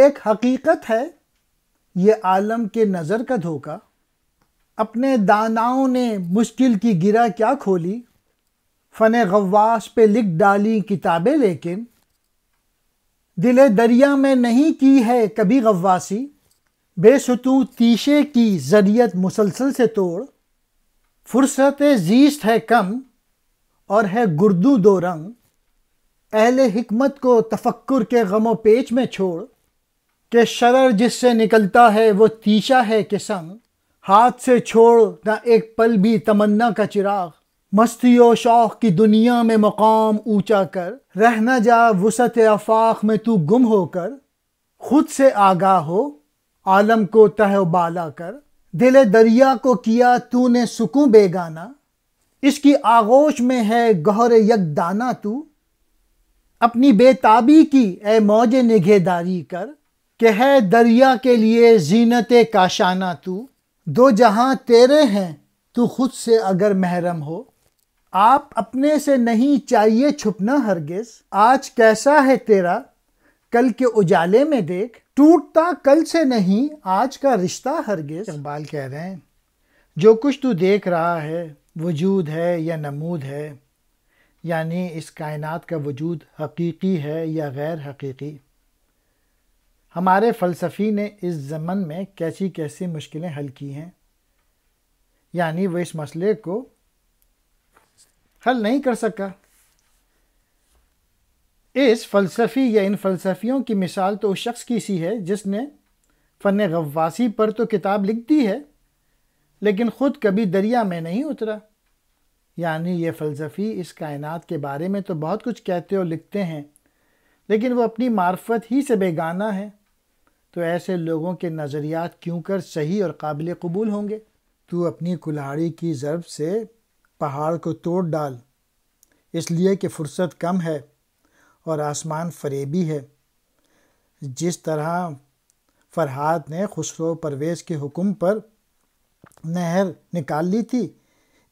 एक हकीकत है ये आलम के नज़र का धोखा अपने दानाओं ने मुश्किल की गिरा क्या खोली फ़न गवास पे लिख डाली किताबें लेकिन दिल दरिया में नहीं की है कभी गवासी बेसतू तीशे की जरियत मुसलसल से तोड़ फुर्सत जीस्त है कम और है गुर्दू दो रंग अहल हिकमत को तफक्र के गमो पेच में छोड़ कि शरर जिससे निकलता है वो तीसा है कि संग हाथ से छोड़ ना एक पल भी तमन्ना का चिराग मस्ती और शौक की दुनिया में मकाम ऊंचा कर रहना जा वसत अफाक में तू गुम होकर खुद से आगा हो आलम को तह बाला कर दिल दरिया को किया तूने सुकून बेगाना इसकी आगोश में है गहर यकदाना तू अपनी बेताबी की ए मौज निगेदारी कर कि है दरिया के लिए जीनत काशाना तू दो जहां तेरे हैं तू खुद से अगर महरम हो आप अपने से नहीं चाहिए छुपना हरगिज आज कैसा है तेरा कल के उजाले में देख टूटता कल से नहीं आज का रिश्ता हरगिज इकबाल कह रहे हैं जो कुछ तू देख रहा है वजूद है या नमूद है यानी इस कायनात का वजूद हकीकी है या गैर हकीकी हमारे फ़लसफ़ी ने इस ज़मन में कैसी कैसी मुश्किलें हल की हैं यानी वह इस मसले को हल नहीं कर सका इस फ़लसफ़ी या इन फ़लसफ़ियों की मिसाल तो उस शख्स की सी है जिसने फ़न गवासी पर तो किताब लिख दी है लेकिन ख़ुद कभी दरिया में नहीं उतरा यानी ये फ़लसफ़ी इस कायनात के बारे में तो बहुत कुछ कहते और लिखते हैं लेकिन वो अपनी मार्फत ही से बेगाना है तो ऐसे लोगों के नज़रियात क्यों कर सही और काबिल कबूल होंगे तू अपनी कुल्हाड़ी की ज़रब से पहाड़ को तोड़ डाल इसलिए कि फुर्सत कम है और आसमान फरेबी है जिस तरह फरहाद ने खुसरो परवेज़ के हुक्म पर नहर निकाल ली थी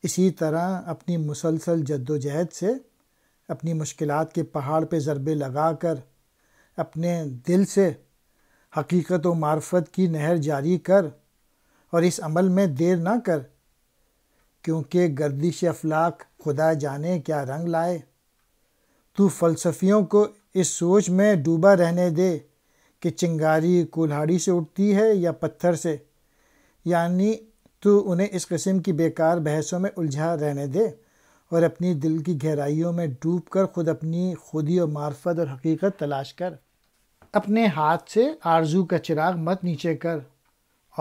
इसी तरह अपनी मुसलसल जद्दोजहद से अपनी मुश्किलात के पहाड़ पे ज़रबे लगाकर अपने दिल से हकीकत व मार्फत की नहर जारी कर और इस अमल में देर ना कर क्योंकि गर्दिश अफलाक खुदा जाने क्या रंग लाए तू फ़लसफ़ियों को इस सोच में डूबा रहने दे कि चिंगारी कुल्हाड़ी से उठती है या पत्थर से यानी तू उन्हें इस किस्म की बेकार बहसों में उलझा रहने दे और अपनी दिल की गहराइयों में डूब कर खुद अपनी खुदी और मार्फत और हकीकत तलाश कर अपने हाथ से आरजू का चिराग मत नीचे कर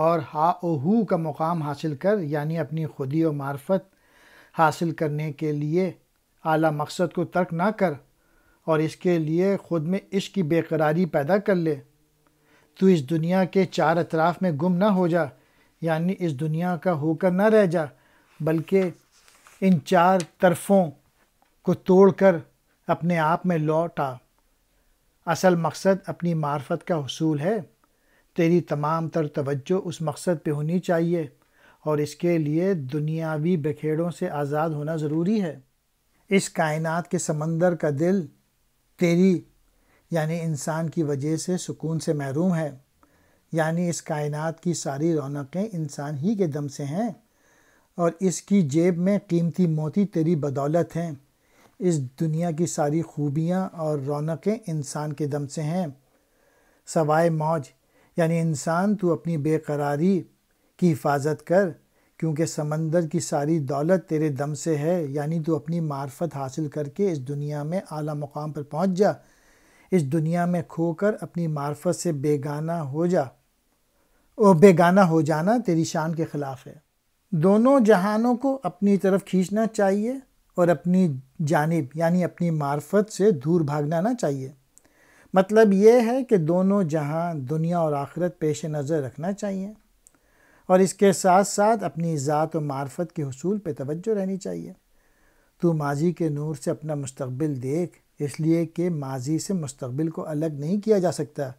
और हा ओ हू का मुकाम हासिल कर यानी अपनी खुदी और मार्फत हासिल करने के लिए आला मकसद को तर्क ना कर और इसके लिए ख़ुद में इश्क की बेकरारी पैदा कर ले तू इस दुनिया के चार अतराफ़ में गुम ना हो जा यानी इस दुनिया का होकर ना रह जा बल्कि इन चार तरफ़ों को तोड़कर अपने आप में लौट आ असल मकसद अपनी मार्फत का हसूल है तेरी तमाम तर तवज्जो उस मकसद पे होनी चाहिए और इसके लिए दुनियावी बखेड़ों से आज़ाद होना ज़रूरी है इस कायनात के समंदर का दिल तेरी यानी इंसान की वजह से सुकून से महरूम है यानी इस कायनात की सारी रौनकें इंसान ही के दम से हैं और इसकी जेब में कीमती मोती तेरी बदौलत हैं इस दुनिया की सारी खूबियाँ और रौनकें इंसान के दम से हैं सवाए मौज यानी इंसान तू अपनी बेकरारी की हिफाजत कर क्योंकि समंदर की सारी दौलत तेरे दम से है यानी तू अपनी मार्फत हासिल करके इस दुनिया में आला मुकाम पर पहुंच जा इस दुनिया में खोकर अपनी मार्फत से बेगाना हो जा ओ बेगाना हो जाना तेरी शान के ख़िलाफ़ है दोनों जहानों को अपनी तरफ खींचना चाहिए और अपनी जानब यानी अपनी मार्फत से दूर भागना ना चाहिए मतलब ये है कि दोनों जहाँ दुनिया और आखिरत पेश नज़र रखना चाहिए और इसके साथ साथ अपनी ज़ात और मार्फत के हसूल पर तोज्जो रहनी चाहिए तो माजी के नूर से अपना मुस्तबिल देख इसलिए कि माजी से मुस्तबिल को अलग नहीं किया जा सकता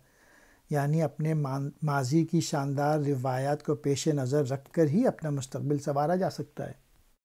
यानी अपने माजी की शानदार रिवायात को पेश नज़र रख कर ही अपना मुस्तबिल संवारा जा सकता है